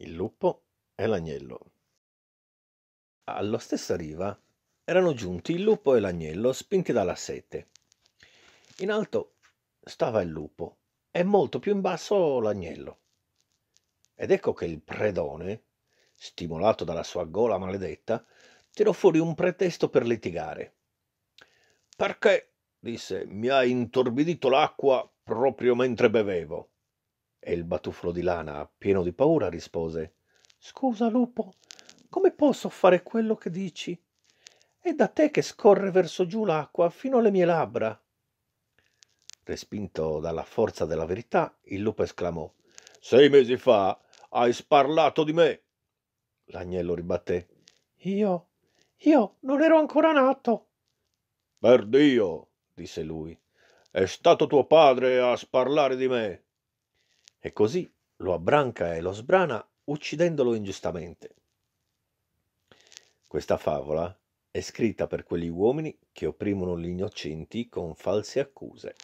il lupo e l'agnello. Alla stessa riva erano giunti il lupo e l'agnello spinti dalla sete. In alto stava il lupo e molto più in basso l'agnello. Ed ecco che il predone, stimolato dalla sua gola maledetta, tirò fuori un pretesto per litigare. Perché, disse, mi hai intorbidito l'acqua proprio mentre bevevo e il batuffolo di lana, pieno di paura, rispose Scusa, lupo, come posso fare quello che dici? È da te che scorre verso giù l'acqua fino alle mie labbra. Respinto dalla forza della verità, il lupo esclamò Sei mesi fa hai sparlato di me. L'agnello ribatté Io, io non ero ancora nato. Per Dio, disse lui, è stato tuo padre a sparlare di me e così lo abbranca e lo sbrana uccidendolo ingiustamente. Questa favola è scritta per quegli uomini che opprimono gli innocenti con false accuse.